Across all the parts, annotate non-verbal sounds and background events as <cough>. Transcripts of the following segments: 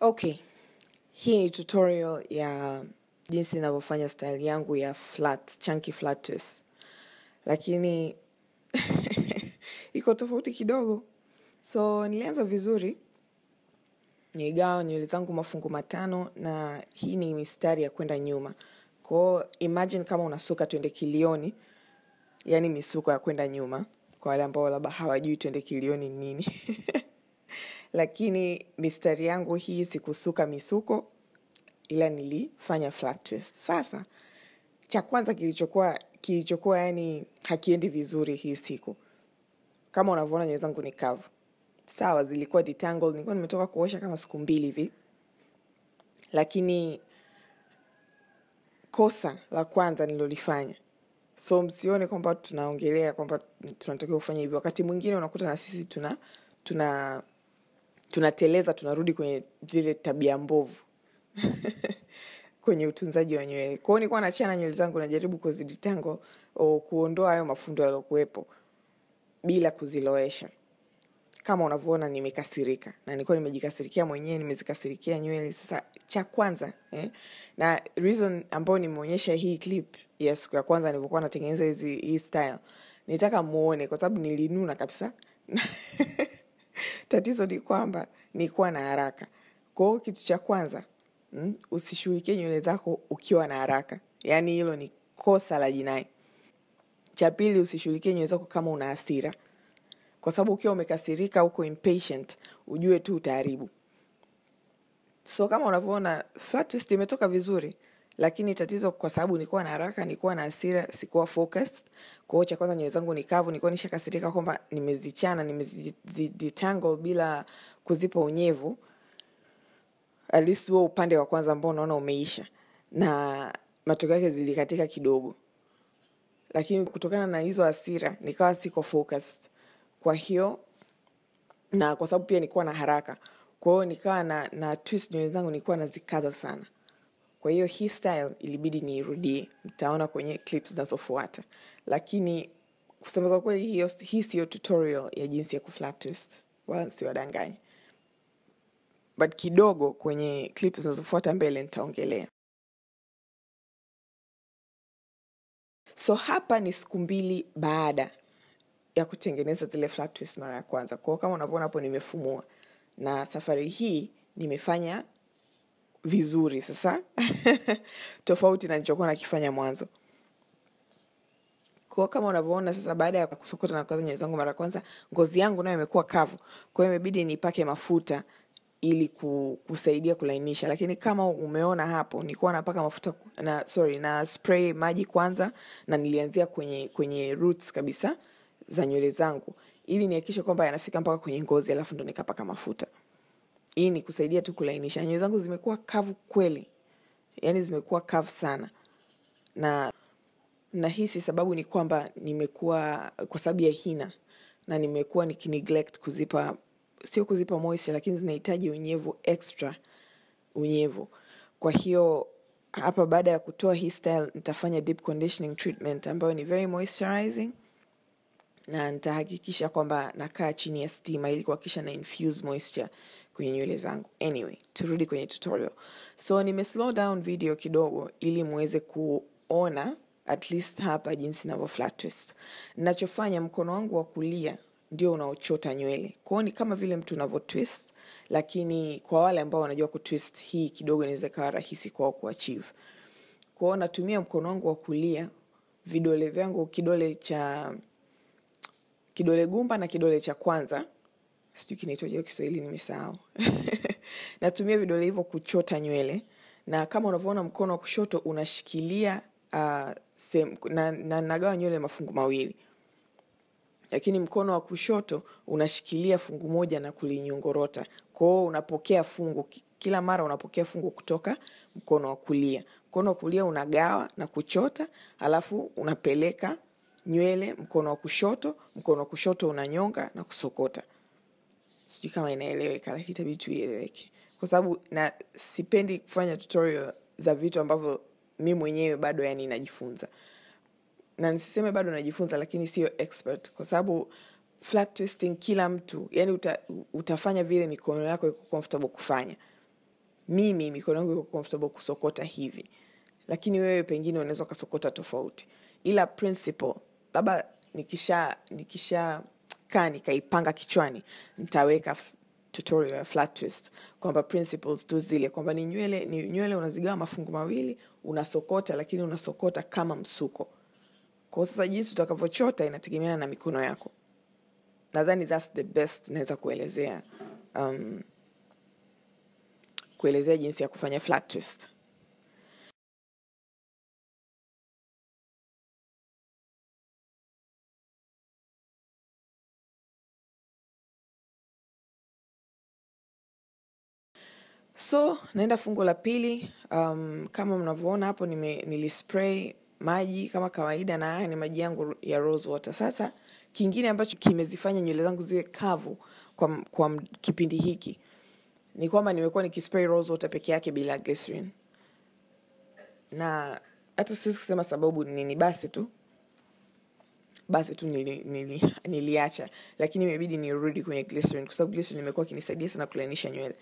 Okay, hii ni tutorial ya jinsi ninavyofanya style yangu ya flat, chunky flat twist, lakini <laughs> iko tofauti kidogo. So nilianza vizuri, nigawa nywele zangu mafungu matano, na hii ni mistari ya kwenda nyuma. Kwao imagine kama unasuka twende kilioni, yani misuko ya kwenda nyuma, kwa wale ambao labda hawajui twende kilioni nini <laughs> lakini mistari yangu hii sikusuka misuko ila nilifanya flat twist sasa cha kwanza kilichokuwa kilichokuwa yani hakiendi vizuri hii siku kama unavyoona nywele zangu ni kavu sawa zilikuwa detangle nilikuwa nimetoka kuosha kama siku mbili hivi lakini kosa la kwanza nilolifanya so msione kwamba tunaongelea kwamba tunatakiwa kufanya hivyo wakati mwingine unakuta na sisi tuna tuna tunateleza tunarudi kwenye zile tabia mbovu <laughs> kwenye utunzaji wa nywele kwao nilikuwa nachana nywele zangu najaribu kuziditango kuondoa hayo mafundo yaliokuwepo bila kuziloesha kama unavyoona nimekasirika na nilikuwa nimejikasirikia mwenyewe nimezikasirikia nywele sasa cha kwanza eh? na reason ambayo nimeonyesha hii clip ya siku ya kwanza nilivyokuwa natengeneza hizi hii style nitaka muone kwa sababu nilinuna kabisa <laughs> Tatizo ni kwamba ni kuwa na haraka. Kwa hiyo kitu cha kwanza mm, usishughulikie nywele zako ukiwa na haraka, yaani hilo ni kosa la jinai. Cha pili, usishughulikie nywele zako kama una hasira, kwa sababu ukiwa umekasirika, uko impatient, ujue tu utaharibu. So kama unavyoona flat twist imetoka vizuri lakini tatizo kwa sababu nilikuwa na haraka nilikuwa na hasira sikuwa focused kwao cha kwanza nywele zangu ni kavu nilikuwa nishakasirika kwamba nimezichana nimezidetangle bila kuzipa unyevu at least huo upande wa kwanza ambao unaona umeisha na matokeo yake zilikatika kidogo lakini kutokana na hizo hasira nikawa siko focused kwa hiyo na kwa sababu pia nikuwa na haraka kwa hiyo nikawa na, na twist nywele zangu nilikuwa nazikaza sana kwa hiyo hii style ilibidi niirudie, mtaona kwenye clips zinazofuata, lakini kusema kweli, hiyo hii siyo tutorial ya jinsi ya kuflat twist, wala siwadanganye, but kidogo kwenye clips zinazofuata mbele nitaongelea. So hapa ni siku mbili baada ya kutengeneza zile flat twist mara ya kwanza. kwao kama unavyoona hapo nimefumua, na safari hii nimefanya vizuri sasa <laughs> tofauti na nilichokuwa nakifanya mwanzo kwa kama unavyoona sasa, baada ya kusokota na kukaza nywele zangu mara kwanza, ngozi yangu nayo imekuwa kavu, kwa hiyo imebidi nipake mafuta ili kusaidia kulainisha. Lakini kama umeona hapo, nilikuwa napaka mafuta na sorry, na spray maji kwanza, na nilianzia kwenye kwenye roots kabisa za nywele zangu ili nihakikishe kwamba yanafika mpaka kwenye ngozi, alafu ndo nikapaka mafuta hii ni kusaidia tu kulainisha nywele zangu zimekuwa kavu kweli yani zimekuwa kavu sana na nahisi sababu ni kwamba nimekuwa kwa sababu ya hina na nimekuwa nikineglect kuzipa sio kuzipa moisture lakini zinahitaji unyevu extra unyevu kwa hiyo hapa baada ya kutoa hii style nitafanya deep conditioning treatment ambayo ni very moisturizing na nitahakikisha kwamba nakaa chini ya stima ili kuhakikisha na infuse moisture kwenye nywele zangu. Anyway, turudi kwenye tutorial. So nime slow down video kidogo ili muweze kuona at least hapa jinsi ninavyo flat twist. Ninachofanya mkono wangu wa kulia ndio unaochota nywele. Kwa hiyo ni kama vile mtu unavyo twist, lakini kwa wale ambao wanajua ku twist hii kidogo inaweza kuwa rahisi kwao ku achieve. Kwa hiyo natumia mkono wangu wa kulia, vidole vyangu kidole cha kidole gumba na kidole cha kwanza sijui kinaitwaje Kiswahili, nimesahau <laughs> natumia vidole hivyo kuchota nywele, na kama unavyoona mkono wa kushoto unashikilia uh, ah, sem, na, na nagawa nywele mafungu mawili, lakini mkono wa kushoto unashikilia fungu moja na kulinyongorota. Kwa hiyo unapokea fungu kila mara unapokea fungu kutoka mkono wa kulia. Mkono wa kulia unagawa na kuchota, alafu unapeleka nywele mkono wa kushoto, mkono wa kushoto unanyonga na kusokota sijui kama inaeleweka lakini itabidi tuieleweke kwa sababu na sipendi kufanya tutorial za vitu ambavyo mi mwenyewe bado yani najifunza na nisiseme bado najifunza lakini sio expert kwa sababu flat twisting kila mtu yani uta, utafanya vile mikono yako iko comfortable kufanya mimi mikono yangu iko comfortable kusokota hivi lakini wewe pengine unaweza ukasokota tofauti ila principle labda nikisha nikisha nikakaa nikaipanga kichwani nitaweka tutorial ya flat twist kwamba principles tu zile kwamba ni nywele ni nywele unazigawa mafungu mawili unasokota lakini unasokota kama msuko kwa sasa jinsi utakavyochota inategemeana na mikono yako nadhani thats the best naweza kuelezea um, kuelezea jinsi ya kufanya flat twist So naenda fungo la pili. Um, kama mnavyoona hapo nilispray maji kama kawaida, na haya ni maji yangu ya rose water. Sasa kingine ambacho kimezifanya nywele zangu ziwe kavu kwa, kwa kipindi hiki ni kwamba nimekuwa nikispray rose water peke yake bila glycerin, na hata siwezi kusema sababu nini, basi tu basi tu nili, nili, <laughs> niliacha lakini imebidi nirudi kwenye glycerin kwa sababu glycerin imekuwa kinisaidia sana kulainisha nywele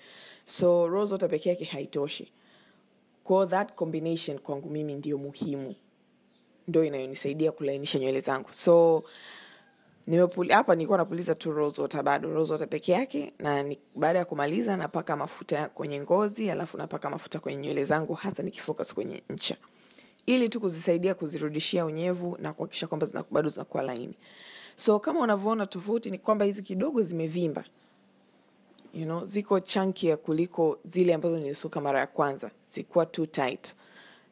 so rose water pekee yake haitoshi kwa that combination kwangu mimi ndio muhimu ndio inayonisaidia kulainisha nywele zangu so nimepuli hapa nilikuwa napuliza tu rose water bado rose water peke yake na ni, baada ya kumaliza napaka mafuta kwenye ngozi alafu napaka mafuta kwenye nywele zangu hasa nikifocus kwenye ncha ili tu kuzisaidia kuzirudishia unyevu na kuhakikisha kwamba zina, bado zinakuwa laini. So kama unavyoona tofauti ni kwamba hizi kidogo zimevimba, you know, ziko chunky kuliko zile ambazo nilisuka mara ya kwanza, zikuwa too tight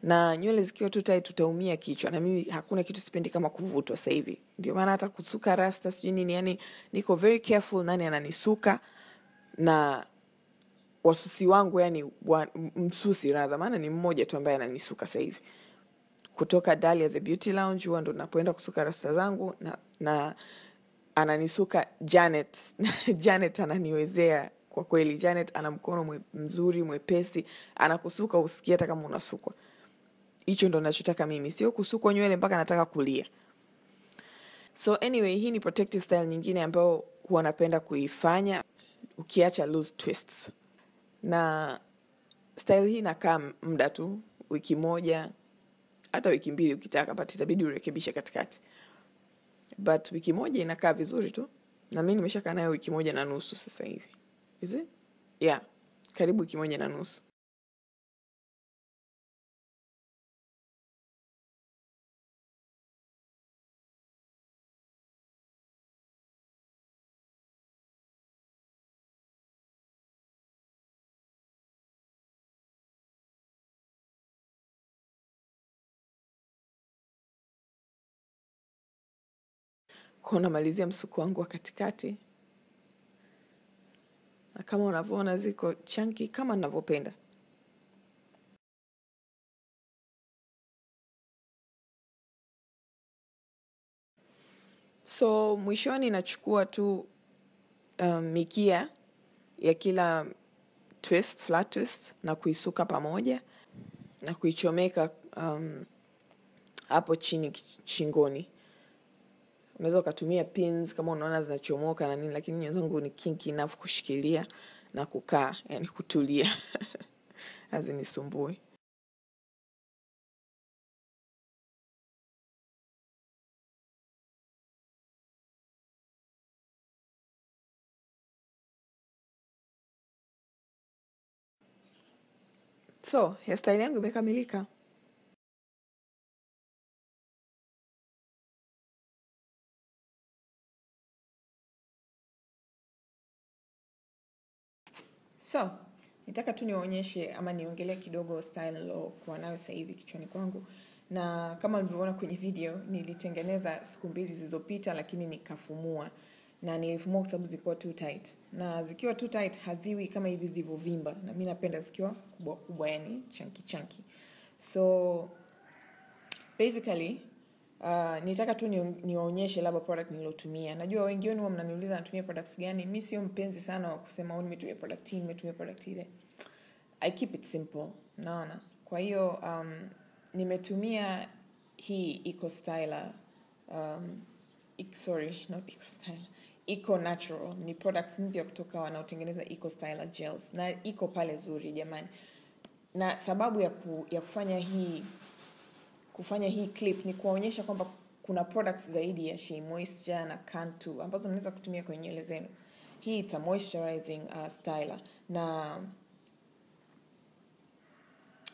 na nywele zikiwa tu tight tutaumia kichwa, na mimi hakuna kitu sipendi kama kuvutwa. Sasa hivi ndio maana hata kusuka rasta sijui nini, yani niko very careful nani ananisuka na wasusi wangu, yani wa, msusi rather, maana ni mmoja tu ambaye ananisuka sasa hivi kutoka Dalia the Beauty Lounge, huwa ndo napoenda kusuka rasta zangu na, na ananisuka Janet <laughs> Janet ananiwezea kwa kweli. Janet ana mkono mwe, mzuri mwepesi, anakusuka usikie hata kama unasukwa. Hicho ndo nachotaka mimi, sio kusukwa nywele mpaka nataka kulia. So anyway, hii ni protective style nyingine ambayo huwa napenda kuifanya ukiacha loose twists, na style hii nakaa muda tu wiki moja hata wiki mbili ukitaka, but itabidi urekebishe katikati. But wiki moja inakaa vizuri tu, na mi nimeshakaa nayo wiki moja na nusu sasa hivi, yeah, karibu wiki moja na nusu. kwa unamalizia msuko wangu wa katikati na kama unavyoona ziko chanki kama ninavyopenda so mwishoni nachukua tu um, mikia ya kila twist, flat twist na kuisuka pamoja na kuichomeka um, hapo chini shingoni unaweza ukatumia pins kama unaona zinachomoka na nini lakini wenzangu ni kinki enough kushikilia na kukaa yani kutulia <laughs> hazinisumbui so hairstyle yangu imekamilika So, nitaka tu niwaonyeshe ama niongelee kidogo style kwa nayo sasa hivi kichwani kwangu na kama mlivyoona kwenye video nilitengeneza siku mbili zilizopita lakini nikafumua na nilifumua kwa sababu zilikuwa too tight na zikiwa too tight haziwi kama hivi zilivyovimba na mi napenda zikiwa kubwa kubwa yani chanki chanki so basically Uh, nitaka tu niwaonyeshe ni labda product nilotumia. najua wengi wenu mnaniuliza natumia products gani Mimi sio mpenzi sana wa kusema oh, nimetumia product hii nimetumia product ile i keep it simple naona kwa hiyo um, nimetumia hii eco styler um, ik, e, sorry not eco styler eco natural ni products mpya kutoka wanaotengeneza eco styler gels na iko pale zuri jamani na sababu ya, ku, ya kufanya hii kufanya hii clip ni kuwaonyesha kwamba kuna products zaidi ya shea moisture na cantu ambazo mnaweza kutumia kwenye nywele zenu hii ita moisturizing uh, styler na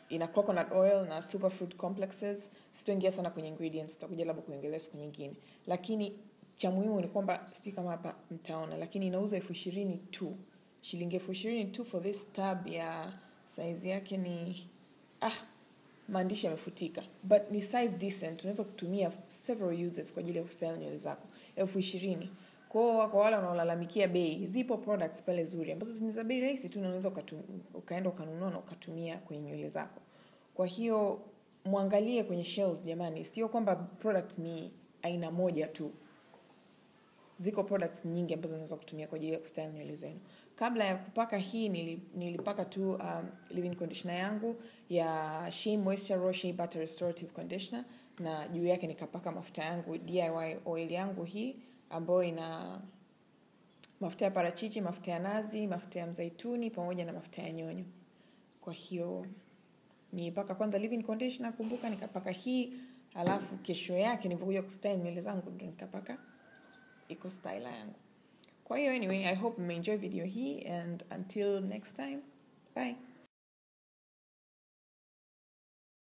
ina coconut oil na superfood complexes sitoingia sana kwenye ingredients tutakuja labda kuongelea siku nyingine lakini cha muhimu ni kwamba sijui kama hapa mtaona lakini inauzwa elfu ishirini tu shilingi elfu ishirini tu for this tab ya size yake ni ah maandishi yamefutika but ni size decent unaweza kutumia several uses kwa ajili ya kustyle nywele zako elfu ishirini kwa kwa wale wanaolalamikia bei zipo products pale zuri ambazo ni za bei rahisi tu unaweza ukaenda ukanunua na ukatumia kwenye nywele zako kwa hiyo mwangalie kwenye shelves jamani sio kwamba product ni aina moja tu ziko products nyingi ambazo unaweza kutumia kwa ajili ya kustyle nywele zenu kabla ya kupaka hii nilipaka tu um, living conditioner yangu ya Shea Moisture Raw Shea Butter Restorative Conditioner na juu yake nikapaka mafuta yangu DIY oil yangu hii ambayo ina mafuta ya parachichi, mafuta ya nazi, mafuta ya mzaituni pamoja na mafuta ya nyonyo. Kwa hiyo nipaka kwanza living conditioner, kumbuka nikapaka hii, alafu kesho yake nilipokuja kustyle nywele zangu ndo nikapaka iko styler yangu. Kwayo anyway, I hope you enjoy video here and until next time, bye.